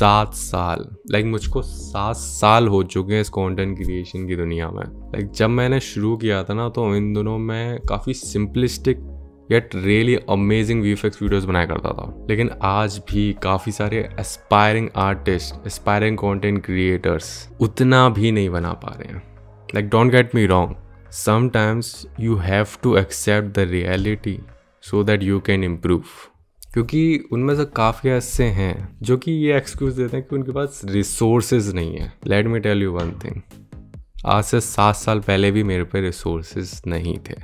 सात साल like like, मुझको सात साल हो चुके हैं इस कंटेंट क्रिएशन की दुनिया में लाइक like, जब मैंने शुरू किया था ना तो इन दिनों में काफ़ी simplistic yet really amazing V F videos बनाया करता था लेकिन आज भी काफ़ी सारे aspiring artist aspiring content creators उतना भी नहीं बना पा रहे हैं like don't get me wrong sometimes you have to accept the reality so that you can improve क्योंकि उनमें से काफ़ी ऐसे हैं जो कि ये एक्सक्यूज़ देते हैं कि उनके पास रिसोर्सेज नहीं है let me tell you one thing आज से सात साल पहले भी मेरे पे रिसोर्सेज नहीं थे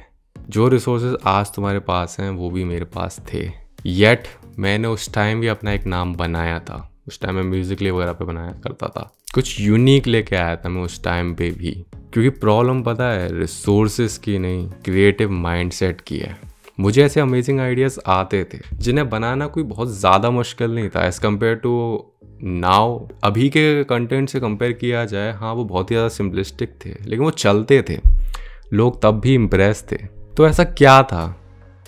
जो रिसोर्सेज आज तुम्हारे पास हैं वो भी मेरे पास थे येट मैंने उस टाइम भी अपना एक नाम बनाया था उस टाइम मैं म्यूज़िकली वगैरह पे बनाया करता था कुछ यूनिक लेके आया था मैं उस टाइम पे भी क्योंकि प्रॉब्लम पता है रिसोर्सेज की नहीं क्रिएटिव माइंडसेट की है मुझे ऐसे अमेजिंग आइडियाज़ आते थे जिन्हें बनाना कोई बहुत ज़्यादा मुश्किल नहीं था एज़ कम्पेयर टू नाव अभी के कंटेंट से कंपेयर किया जाए हाँ वो बहुत ही ज़्यादा सिम्पलिस्टिक थे लेकिन वो चलते थे लोग तब भी इम्प्रेस थे तो ऐसा क्या था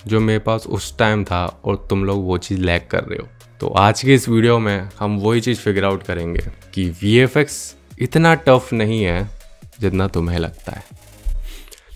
जो मेरे पास उस टाइम था और तुम लोग वो चीज़ लैक कर रहे हो तो आज के इस वीडियो में हम वही चीज़ फिगर आउट करेंगे कि वी इतना टफ नहीं है जितना तुम्हें लगता है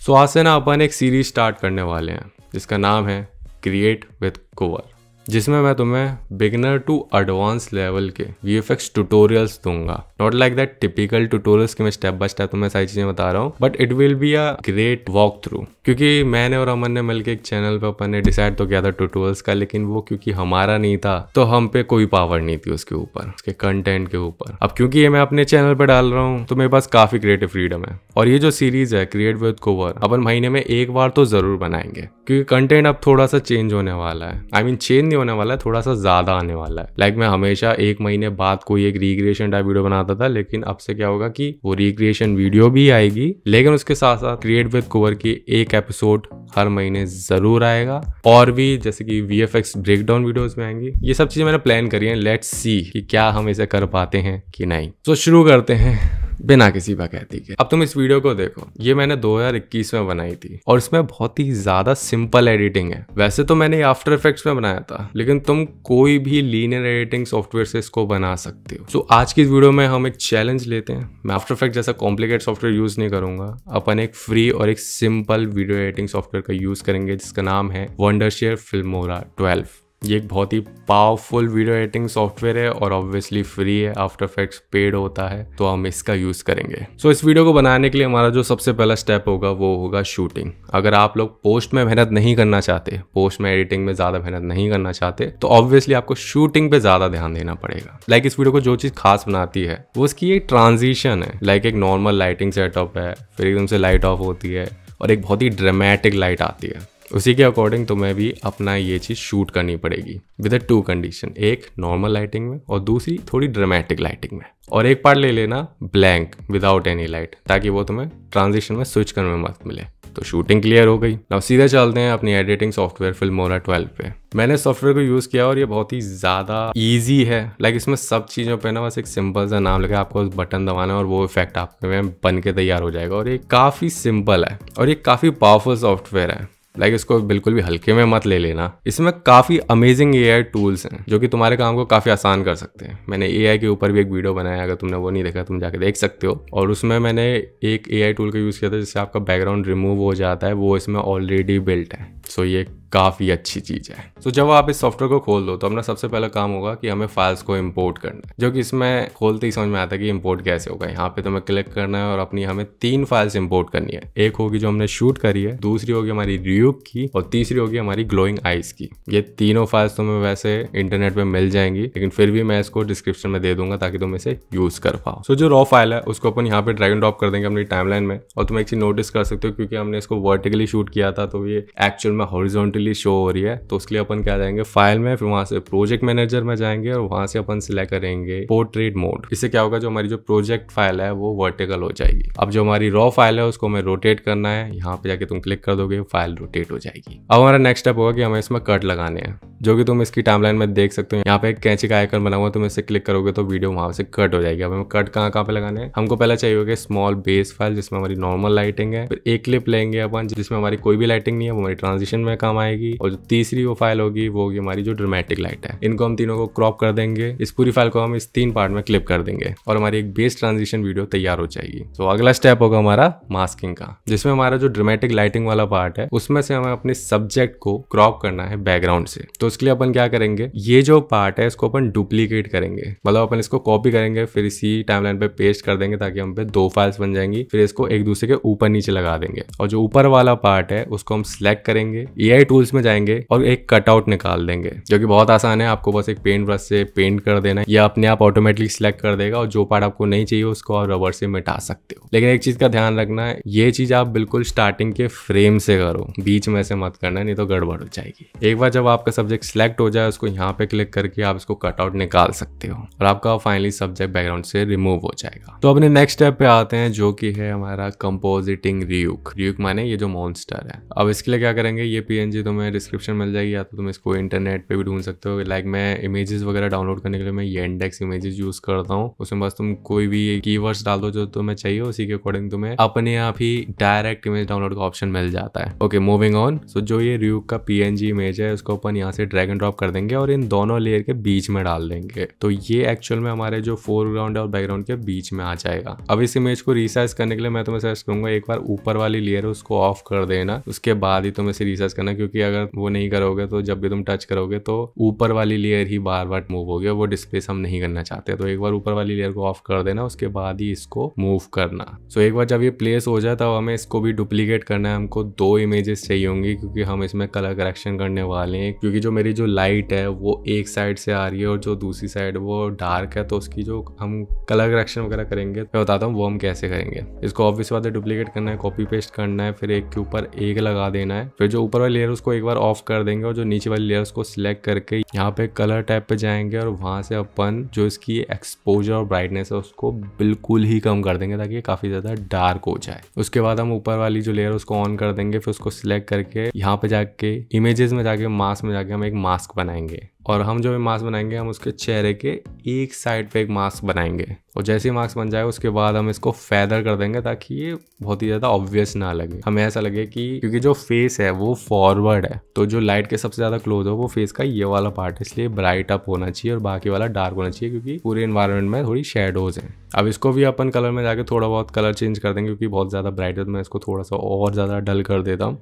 सो so, आज से ना अपन एक सीरीज स्टार्ट करने वाले हैं जिसका नाम है क्रिएट विद कोवर जिसमें मैं तुम्हें बिगनर टू एडवांस लेवल के वी एफ एक्स ट्यूटोरियल्स दूंगा not like that typical tutorials के मैं स्टेप बाय स्टेप तुम्हें सारी चीज़ें बता रहा हूँ but it will be a great walkthrough क्योंकि मैंने और अमन ने मिलकर एक चैनल पर अपन ने डिसाइड तो किया था ट्यूटोरियल्स का लेकिन वो क्योंकि हमारा नहीं था तो हम पे कोई पावर नहीं थी उसके ऊपर उसके कंटेंट के ऊपर अब क्योंकि ये मैं अपने चैनल पर डाल रहा हूँ तो मेरे पास काफ़ी क्रिएटिव फ्रीडम है और ये जो सीरीज़ है क्रिएट विद कोवर अपन महीने में एक बार तो ज़रूर बनाएंगे क्योंकि कंटेंट अब थोड़ा सा चेंज होने वाला है I I mean mean, change नहीं होने वाला है थोड़ा सा ज़्यादा आने वाला है लाइक like, मैं हमेशा एक महीने बाद कोई एक रिक्रिएशन टाइप वीडियो बनाता था लेकिन अब से क्या होगा कि वो रिक्रिएशन वीडियो भी आएगी लेकिन उसके साथ साथ क्रिएट विद कोवर की एक एपिसोड हर महीने ज़रूर आएगा और भी जैसे कि V F X breakdown videos में आएंगी ये सब चीज़ें मैंने प्लान करी है लेट्स सी कि क्या हम इसे कर पाते हैं कि नहीं तो so, शुरू करते हैं बिना किसी बकैती के अब तुम इस वीडियो को देखो ये मैंने 2021 में बनाई थी और इसमें बहुत ही ज्यादा सिंपल एडिटिंग है वैसे तो मैंने आफ्टर इफेक्ट्स में बनाया था लेकिन तुम कोई भी लीनियर एडिटिंग सॉफ्टवेयर से इसको बना सकते हो सो आज की इस वीडियो में हम एक चैलेंज लेते हैं मैं आफ्टर इफेक्ट जैसा कॉम्प्लिकेट सॉफ्टवेयर यूज नहीं करूंगा अपन एक फ्री और एक सिंपल वीडियो एडिटिंग सॉफ्टवेयर का यूज करेंगे जिसका नाम है वंडर शेयर फिल्मोरा ट्वेल्व ये एक बहुत ही पावरफुल वीडियो एडिटिंग सॉफ्टवेयर है और ऑब्वियसली फ्री है आफ्टर इफेक्ट्स पेड होता है तो हम इसका यूज करेंगे सो so, इस वीडियो को बनाने के लिए हमारा जो सबसे पहला स्टेप होगा वो होगा शूटिंग अगर आप लोग पोस्ट में मेहनत नहीं करना चाहते पोस्ट में एडिटिंग में ज्यादा मेहनत नहीं करना चाहते तो ऑब्वियसली आपको शूटिंग पे ज्यादा ध्यान देना पड़ेगा लाइक like इस वीडियो को जो चीज खास बनाती है वो उसकी एक ट्रांजिशन है लाइक like एक नॉर्मल लाइटिंग सेटअप है फिर एकदम से लाइट ऑफ होती है और एक बहुत ही ड्रामेटिक लाइट आती है उसी के अकॉर्डिंग तुम्हें भी अपना ये चीज़ शूट करनी पड़ेगी विद टू कंडीशन एक नॉर्मल लाइटिंग में और दूसरी थोड़ी ड्रामेटिक लाइटिंग में और एक पार्ट ले लेना ब्लैंक विदाउट एनी लाइट ताकि वो तुम्हें ट्रांजिशन में स्विच करने में मत मिले तो शूटिंग क्लियर हो गई अब सीधे चलते हैं अपनी एडिटिंग सॉफ्टवेयर फिल्मोरा 12 पे मैंने सॉफ्टवेयर को यूज़ किया और ये बहुत ही ज़्यादा इजी है लाइक इसमें सब चीज़ों पे ना बस एक सिंपल सा नाम लगा आपको बटन दबाना और वो इफेक्ट आपके में बन के तैयार हो जाएगा और ये काफ़ी सिंपल है और ये काफ़ी पावरफुल सॉफ्टवेयर है लाइक like इसको बिल्कुल भी हल्के में मत ले लेना इसमें काफ़ी अमेजिंग ए टूल्स हैं जो कि तुम्हारे काम को काफ़ी आसान कर सकते हैं मैंने ए के ऊपर भी एक वीडियो बनाया अगर तुमने वो नहीं देखा तुम जाके देख सकते हो और उसमें मैंने एक ए टूल का यूज़ किया था जिससे आपका बैकग्राउंड रिमूव हो जाता है वो इसमें ऑलरेडी बिल्ट है सो so ये काफ़ी अच्छी चीज़ है तो जब आप इस सॉफ्टवेयर को खोल दो तो अपना सबसे पहला काम होगा कि हमें फाइल्स को इम्पोर्ट करना है जो कि इसमें खोलते ही समझ में आता है कि इम्पोर्ट कैसे होगा यहाँ पे तो हमें क्लिक करना है और अपनी हमें तीन फाइल्स इम्पोर्ट करनी है एक होगी जो हमने शूट करी है दूसरी होगी हमारी रियूक की और तीसरी होगी हमारी ग्लोइंग आइस की ये तीनों फाइल्स तुम्हें वैसे इंटरनेट पर मिल जाएंगी लेकिन फिर भी मैं इसको डिस्क्रिप्शन में दे दूंगा ताकि तुम इसे यूज कर पाओ सो जो रॉ फाइल है उसको अपन यहाँ पे ड्रैग एंड ड्रॉप कर देंगे अपनी टाइमलाइन में और तुम एक चीज नोटिस कर सकते हो क्योंकि हमने इसको वर्टिकली शूट किया था तो ये एक्चुअल में हॉरिजॉन्टली सिमिलरली शो हो रही है तो उसके लिए अपन क्या जाएंगे फाइल में फिर वहां से प्रोजेक्ट मैनेजर में जाएंगे और वहां से अपन सिलेक्ट करेंगे पोर्ट्रेट मोड इससे क्या होगा जो हमारी जो प्रोजेक्ट फाइल है वो वर्टिकल हो जाएगी अब जो हमारी रॉ फाइल है उसको हमें रोटेट करना है यहाँ पे जाके तुम क्लिक कर दोगे फाइल रोटेट हो जाएगी अब हमारा नेक्स्ट स्टेप होगा कि हमें इसमें कट लगाने हैं जो कि तुम इसकी टाइमलाइन में देख सकते हो यहाँ पे एक कैंची का आइकन बना हुआ तुम इसे क्लिक करोगे तो वीडियो वहां से कट हो जाएगी अब हमें कट कहाँ कहाँ पे लगाने हैं हमको पहले चाहिए होगा स्मॉल बेस फाइल जिसमें हमारी नॉर्मल लाइटिंग है फिर एक क्लिप लेंगे अपन जिसमें हमारी कोई भी लाइटिंग नहीं है वो हमारी ट्रांजिशन में काम आएगी आएगी और जो तीसरी वो फाइल होगी वो होगी हमारी जो ड्रोमेटिक लाइट है इनको हम तीनों को क्रॉप कर देंगे इस पूरी फाइल को हम इस तीन पार्ट में क्लिप कर देंगे और हमारी एक बेस ट्रांजिशन वीडियो तैयार हो जाएगी तो अगला स्टेप होगा हमारा मास्किंग का जिसमें हमारा जो ड्रोमेटिक लाइटिंग वाला पार्ट है उसमें से हमें अपने सब्जेक्ट को क्रॉप करना है बैकग्राउंड से तो उसके लिए अपन क्या करेंगे ये जो पार्ट है इसको अपन डुप्लीकेट करेंगे मतलब अपन इसको कॉपी करेंगे फिर इसी टाइमलाइन पे पेस्ट कर देंगे ताकि हम पे दो फाइल्स बन जाएंगी फिर इसको एक दूसरे के ऊपर नीचे लगा देंगे और जो ऊपर वाला पार्ट है उसको हम सिलेक्ट करेंगे ए आई टूल टूल्स में जाएंगे और एक कटआउट निकाल देंगे जो कि बहुत आसान है आपको बस एक पेंट ब्रश से पेंट कर देना या अपने आप ऑटोमेटिक सिलेक्ट कर देगा और जो पार्ट आपको नहीं चाहिए उसको आप रबर से मिटा सकते हो लेकिन एक चीज का ध्यान रखना है ये चीज आप बिल्कुल स्टार्टिंग के फ्रेम से करो बीच में से मत करना नहीं तो गड़बड़ हो जाएगी एक बार जब आपका सब्जेक्ट सिलेक्ट हो जाए उसको यहाँ पे क्लिक करके आप इसको कटआउट निकाल सकते हो और आपका फाइनली सब्जेक्ट बैकग्राउंड से रिमूव हो जाएगा तो अपने नेक्स्ट स्टेप पे आते हैं जो कि है हमारा कंपोजिटिंग रियुक रियुक माने ये जो मॉन्स्टर है अब इसके लिए क्या करेंगे ये पी चीज़ें तो मैं डिस्क्रिप्शन मिल जाएगी या तो तुम इसको इंटरनेट पे भी ढूंढ सकते हो लाइक मैं इमेजेस वगैरह डाउनलोड करने के लिए मैं ये इंडेक्स इमेजेस यूज करता हूँ उसमें बस तुम कोई भी कीवर्ड्स डाल दो जो तुम्हें चाहिए उसी के अकॉर्डिंग तुम्हें अपने आप ही डायरेक्ट इमेज डाउनलोड का ऑप्शन मिल जाता है ओके मूविंग ऑन सो जो ये रिव्यू का पीएनजी इमेज है उसको अपन यहाँ से ड्रैग एंड ड्रॉप कर देंगे और इन दोनों लेयर के बीच में डाल देंगे तो ये एक्चुअल में हमारे जो फोरग्राउंड और बैकग्राउंड के बीच में आ जाएगा अब इस इमेज को रिसाइज करने के लिए मैं तुम्हें सजेस्ट करूंगा एक बार ऊपर वाली लेयर उसको ऑफ कर देना उसके बाद ही तुम्हें इसे रिसाइज करना क्योंकि क्योंकि अगर वो नहीं करोगे तो जब भी तुम टच करोगे तो ऊपर वाली लेयर ही बार बार मूव होगी वो डिस्प्लेस हम नहीं करना चाहते तो एक बार ऊपर वाली लेयर को ऑफ कर देना उसके बाद ही इसको मूव करना सो एक बार जब ये प्लेस हो जाए तब हमें इसको भी डुप्लीकेट करना है हमको दो इमेजेस चाहिए होंगी क्योंकि हम इसमें कलर करेक्शन करने वाले हैं क्योंकि जो मेरी जो लाइट है वो एक साइड से आ रही है और जो दूसरी साइड वो डार्क है तो उसकी जो हम कलर करेक्शन वगैरह करेंगे मैं बताता हूँ वो हम कैसे करेंगे इसको ऑब्वियस बात है डुप्लीकेट करना है कॉपी पेस्ट करना है फिर एक के ऊपर एक लगा देना है फिर जो ऊपर वाली लेयर को एक बार ऑफ कर देंगे और जो नीचे वाली लेयर्स को सिलेक्ट करके यहाँ पे कलर टाइप पे जाएंगे और वहां से अपन जो इसकी एक्सपोजर और ब्राइटनेस है उसको बिल्कुल ही कम कर देंगे ताकि काफ़ी ज़्यादा डार्क हो जाए उसके बाद हम ऊपर वाली जो लेयर उसको ऑन कर देंगे फिर उसको सिलेक्ट करके यहाँ पे जाके इमेजेस में जाके मास्क में जाके हम एक मास्क बनाएंगे और हम जो भी मास्क बनाएंगे हम उसके चेहरे के एक साइड पे एक मास्क बनाएंगे और जैसे ही मास्क बन जाए उसके बाद हम इसको फैदर कर देंगे ताकि ये बहुत ही ज़्यादा ऑब्वियस ना लगे हमें ऐसा लगे कि क्योंकि जो फेस है वो फॉरवर्ड है तो जो लाइट के सबसे ज़्यादा क्लोज हो वो फेस का ये वाला पार्ट इसलिए ब्राइट अप होना चाहिए और बाकी वाला डार्क होना चाहिए क्योंकि पूरे इन्वायरमेंट में थोड़ी शेडोज हैं अब इसको भी अपन कलर में जाके थोड़ा बहुत कलर चेंज कर देंगे क्योंकि बहुत ज़्यादा ब्राइट है तो मैं इसको थोड़ा सा और ज़्यादा डल कर देता हूँ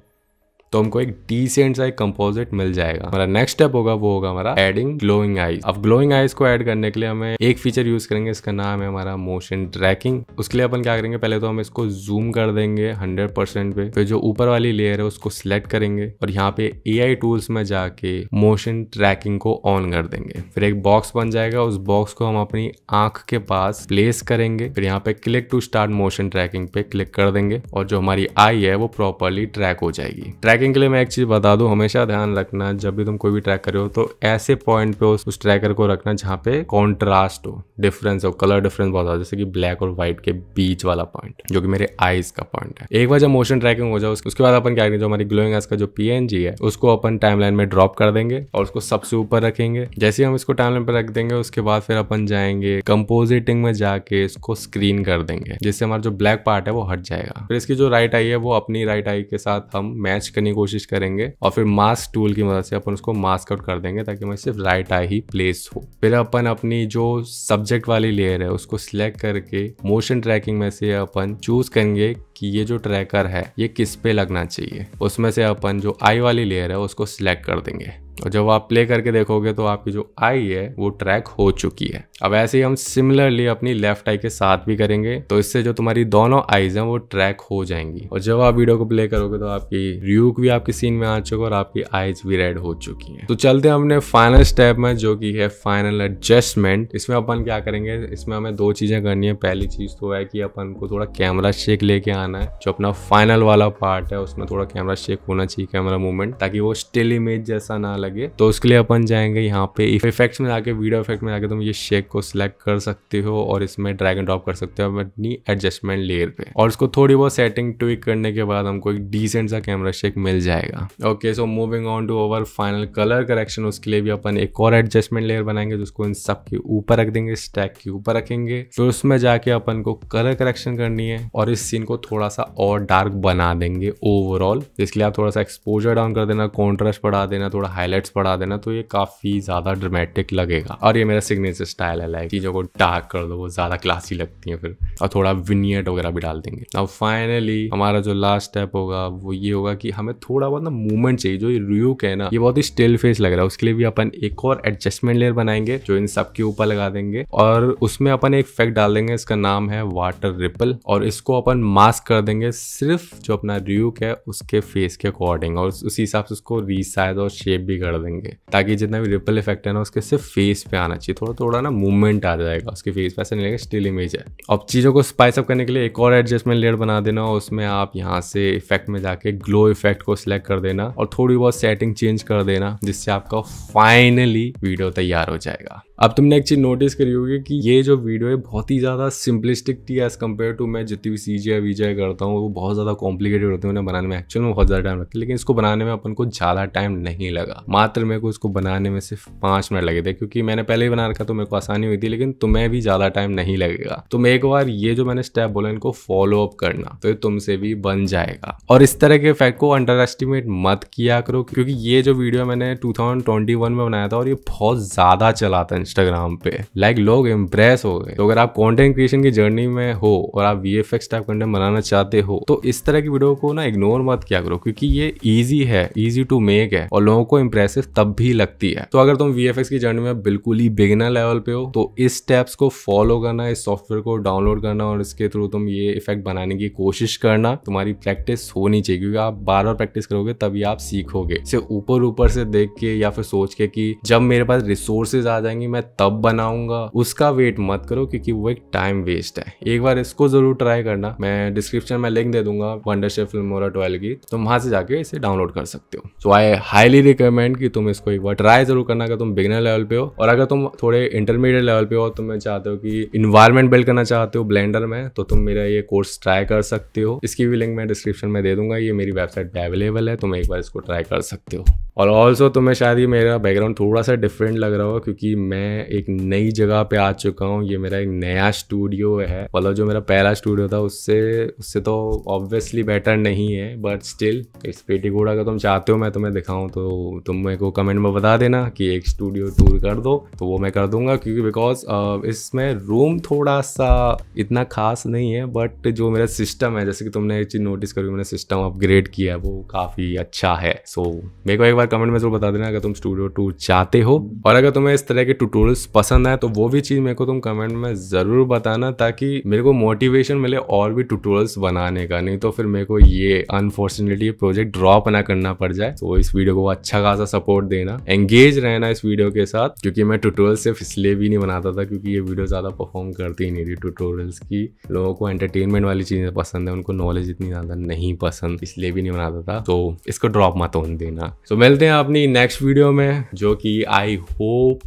तो हमको एक डिसेंट सा एक कंपोजिट मिल जाएगा हमारा नेक्स्ट स्टेप होगा वो होगा हमारा एडिंग ग्लोइंग आईज अब ग्लोइंग आईज को एड करने के लिए हमें एक फीचर यूज करेंगे इसका नाम है हमारा मोशन ट्रैकिंग उसके लिए अपन क्या करेंगे पहले तो हम इसको जूम कर देंगे हंड्रेड परसेंट पे फिर जो ऊपर वाली लेयर है उसको सिलेक्ट करेंगे और यहाँ पे ए आई टूल्स में जाके मोशन ट्रैकिंग को ऑन कर देंगे फिर एक बॉक्स बन जाएगा उस बॉक्स को हम अपनी आंख के पास प्लेस करेंगे फिर यहाँ पे click to start motion tracking पे क्लिक कर देंगे और जो हमारी आई है वो प्रॉपरली ट्रैक हो जाएगी ट्रैक ट्रैकिंग के लिए मैं एक चीज़ बता दूँ हमेशा ध्यान रखना जब भी तुम कोई भी ट्रैक करो हो तो ऐसे पॉइंट पे उस ट्रैकर को रखना जहाँ पे कॉन्ट्रास्ट हो डिफरेंस हो कलर डिफरेंस बहुत जैसे कि ब्लैक और व्हाइट के बीच वाला पॉइंट जो कि मेरे आईज का पॉइंट है एक बार जब मोशन ट्रैकिंग हो जाए उसके बाद अपन क्या करेंगे जो हमारी ग्लोइंग आइज का जो पी है उसको अपन टाइमलाइन में ड्रॉप कर देंगे और उसको सबसे ऊपर रखेंगे जैसे हम इसको टाइमलाइन पर रख देंगे उसके बाद फिर अपन जाएंगे कंपोजिटिंग में जाके इसको स्क्रीन कर देंगे जिससे हमारा जो ब्लैक पार्ट है वो हट जाएगा फिर इसकी जो राइट आई है वो अपनी राइट आई के साथ हम मैच करने की कोशिश करेंगे और फिर मास्क टूल की मदद से अपन उसको मास्क आउट कर देंगे ताकि मैं सिर्फ राइट आई ही प्लेस हो फिर अपन अपनी जो सब्जेक्ट वाली लेयर है उसको सिलेक्ट करके मोशन ट्रैकिंग में से अपन चूज करेंगे कि ये जो ट्रैकर है ये किस पे लगना चाहिए उसमें से अपन जो आई वाली लेयर है उसको सिलेक्ट कर देंगे और जब आप प्ले करके देखोगे तो आपकी जो आई है वो ट्रैक हो चुकी है अब ऐसे ही हम सिमिलरली अपनी लेफ्ट आई के साथ भी करेंगे तो इससे जो तुम्हारी दोनों आईज हैं वो ट्रैक हो जाएंगी और जब आप वीडियो को प्ले करोगे तो आपकी र्यूक भी आपके सीन में आ चुका और आपकी आईज भी रेड हो चुकी है तो चलते हैं अपने फाइनल स्टेप में जो की है फाइनल एडजस्टमेंट इसमें अपन क्या करेंगे इसमें हमें दो चीजें करनी है पहली चीज तो है कि अपन को थोड़ा कैमरा शेक लेके आना है जो अपना फाइनल वाला पार्ट है उसमें थोड़ा कैमरा शेक होना चाहिए कैमरा मूवमेंट ताकि वो स्टिल इमेज जैसा ना लगे आगे तो उसके लिए अपन जाएंगे यहाँ पे इफेक्ट्स में जाके वीडियो इफेक्ट में जाके तुम ये शेक को सिलेक्ट कर सकते हो और इसमें ड्रैग एंड ड्रॉप कर सकते हो अपनी एडजस्टमेंट लेयर पे और उसको थोड़ी बहुत सेटिंग ट्विक करने के बाद हमको एक डिसेंट सा कैमरा शेक मिल जाएगा okay so moving on to our final colour correction उसके लिए भी अपन एक और एडजस्टमेंट लेयर बनाएंगे जिसको इन सब के ऊपर रख देंगे स्टैक के ऊपर रखेंगे फिर उसमें जाके अपन को कलर करेक्शन करनी है और इस सीन को थोड़ा सा और डार्क बना देंगे ओवरऑल इसके लिए आप थोड़ा सा एक्सपोजर डाउन कर देना कॉन्ट्रास्ट बढ़ा देना थोड़ा हाईलाइट हाइलाइट्स बढ़ा देना तो ये काफ़ी ज़्यादा ड्रामेटिक लगेगा और ये मेरा सिग्नेचर स्टाइल है लाइक चीज़ों को डार्क कर दो वो ज़्यादा क्लासी लगती है फिर और थोड़ा विनियट वगैरह भी डाल देंगे अब फाइनली हमारा जो लास्ट स्टेप होगा वो ये होगा कि हमें थोड़ा बहुत ना मूवमेंट चाहिए जो ये रिव्यूक है ना ये बहुत ही स्टिल फेस लग रहा है उसके लिए भी अपन एक और एडजस्टमेंट लेयर बनाएंगे जो इन सब के ऊपर लगा देंगे और उसमें अपन एक फैक्ट डाल देंगे इसका नाम है वाटर रिपल और इसको अपन मास्क कर देंगे सिर्फ जो अपना रिव्यूक है उसके फेस के अकॉर्डिंग और उसी हिसाब से उसको रिसाइज और शेप भी कर देंगे ताकि जितना भी रिपल इफेक्ट है ना उसके सिर्फ फेस पे आना चाहिए थोड़ा थोड़ा ना मूवमेंट आ जाएगा उसके फेस पे ऐसा नहीं लगेगा स्टिल इमेज है अब चीज़ों को स्पाइस अप करने के लिए एक और एडजस्टमेंट लेयर बना देना और उसमें आप यहाँ से इफेक्ट में जाके ग्लो इफेक्ट को सिलेक्ट कर देना और थोड़ी बहुत सेटिंग चेंज कर देना जिससे आपका फाइनली वीडियो तैयार हो जाएगा अब तुमने एक चीज़ नोटिस करी होगी कि ये जो वीडियो है बहुत ही ज़्यादा सिंपलिस्टिक थी एज कम्पेयर टू मैं जितनी भी सीजे वीजे करता हूँ वो बहुत ज़्यादा कॉम्प्लिकेटेड होते हैं उन्हें बनाने में एक्चुअल में बहुत ज़्यादा टाइम लगता है लेकिन इसको बनाने में अपन को ज़्यादा टाइम नहीं लगा मात्र मेरे को उसको बनाने में सिर्फ पाँच मिनट लगे थे क्योंकि मैंने पहले ही बना रखा तो मेरे को आसानी हुई थी लेकिन तुम्हें भी ज़्यादा टाइम नहीं लगेगा तुम एक बार ये जो मैंने स्टेप बोला इनको फॉलो अप करना तो ये तुमसे भी बन जाएगा और इस तरह के फैक्ट को अंडर एस्टिमेट मत किया करो क्योंकि ये जो वीडियो मैंने टू में बनाया था और ये बहुत ज़्यादा चला था इंस्टाग्राम पे लाइक लोग इम्प्रेस हो गए तो अगर आप कॉन्टेंट क्रिएशन की जर्नी में हो और आप वी एफ टाइप कंटेंट बनाना चाहते हो तो इस तरह की वीडियो को ना इग्नोर मत किया करो क्योंकि ये ईजी है ईजी टू मेक है और लोगों को इम्प्रेस एग्रेसिव तब भी लगती है तो अगर तुम वी की जर्नी में बिल्कुल ही बिगिनर लेवल पे हो तो इस स्टेप्स को फॉलो करना इस सॉफ्टवेयर को डाउनलोड करना और इसके थ्रू तुम ये इफेक्ट बनाने की कोशिश करना तुम्हारी प्रैक्टिस होनी चाहिए क्योंकि आप बार बार प्रैक्टिस करोगे तभी आप सीखोगे इसे ऊपर ऊपर से देख के या फिर सोच के कि जब मेरे पास रिसोर्सेज आ जाएंगी मैं तब बनाऊंगा उसका वेट मत करो क्योंकि वो एक टाइम वेस्ट है एक बार इसको जरूर ट्राई करना मैं डिस्क्रिप्शन में लिंक दे दूंगा वंडरशिप फिल्म मोरा ट्वेल्व की तुम वहां से जाके इसे डाउनलोड कर सकते हो so I highly recommend recommend कि तुम इसको एक बार ट्राई जरूर करना अगर तुम बिगनर लेवल पे हो और अगर तुम थोड़े इंटरमीडिएट लेवल पे हो तो मैं चाहते हो कि इन्वायरमेंट बिल्ड करना चाहते हो ब्लेंडर में तो तुम मेरा ये कोर्स ट्राई कर सकते हो इसकी भी लिंक मैं डिस्क्रिप्शन में दे दूंगा ये मेरी वेबसाइट पर अवेलेबल है तुम तो एक बार इसको ट्राई कर सकते हो और ऑल्सो तो तुम्हें शायद ये मेरा बैकग्राउंड थोड़ा सा डिफरेंट लग रहा हो क्योंकि मैं एक नई जगह पे आ चुका हूँ ये मेरा एक नया स्टूडियो है मतलब जो मेरा पहला स्टूडियो था उससे उससे तो ऑब्वियसली बेटर नहीं है बट स्टिल इस पेटी घोड़ा का तुम चाहते हो मैं तुम्हें दिखाऊँ तो तुम मेरे को कमेंट में बता देना कि एक स्टूडियो टूर कर दो तो वो मैं कर दूंगा क्योंकि बिकॉज इसमें रूम थोड़ा सा इतना खास नहीं है बट जो मेरा सिस्टम है जैसे कि तुमने एक चीज़ नोटिस करी मैंने सिस्टम अपग्रेड किया है वो काफ़ी अच्छा है सो मेरे को एक बार कमेंट में जरूर बता देना अगर तुम स्टूडियो टू चाहते हो और अगर तुम्हें इस तरह के ट्यूटोरियल्स पसंद आए तो वो भी चीज़ मेरे को तुम कमेंट में ज़रूर बताना ताकि मेरे को मोटिवेशन मिले और भी ट्यूटोरियल्स बनाने का नहीं तो फिर मेरे को ये अनफॉर्चुनेटली प्रोजेक्ट ड्रॉप ना करना पड़ जाए तो इस वीडियो को अच्छा खासा सपोर्ट देना एंगेज रहना इस वीडियो के साथ क्योंकि मैं ट्यूटोरियल सिर्फ इसलिए भी नहीं बनाता था क्योंकि ये वीडियो ज़्यादा परफॉर्म करती नहीं थी ट्यूटोरियल्स की लोगों को एंटरटेनमेंट वाली चीज़ें पसंद है उनको नॉलेज इतनी ज़्यादा नहीं पसंद इसलिए भी नहीं बनाता था तो इसको ड्रॉप मत होने देना तो so, मैं मिलते हैं अपनी नेक्स्ट वीडियो में जो कि आई होप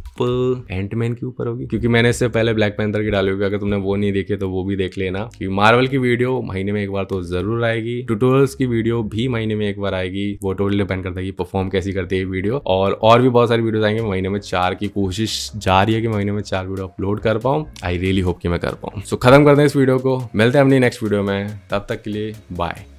एंटमैन के ऊपर होगी क्योंकि मैंने इससे पहले ब्लैक पैंथर की डाली होगी अगर तुमने वो नहीं देखे तो वो भी देख लेना क्योंकि मार्वल की वीडियो महीने में एक बार तो जरूर आएगी ट्यूटोरियल्स की वीडियो भी महीने में एक बार आएगी वो टोटल डिपेंड करता है कि परफॉर्म कैसी करती है वीडियो और और भी बहुत सारी वीडियो आएंगे महीने में चार की कोशिश जा रही है कि महीने में चार वीडियो अपलोड कर पाऊँ आई रियली होप कि मैं कर पाऊँ सो खत्म करते हैं इस वीडियो को मिलते हैं अपनी नेक्स्ट वीडियो में तब तक के लिए बाय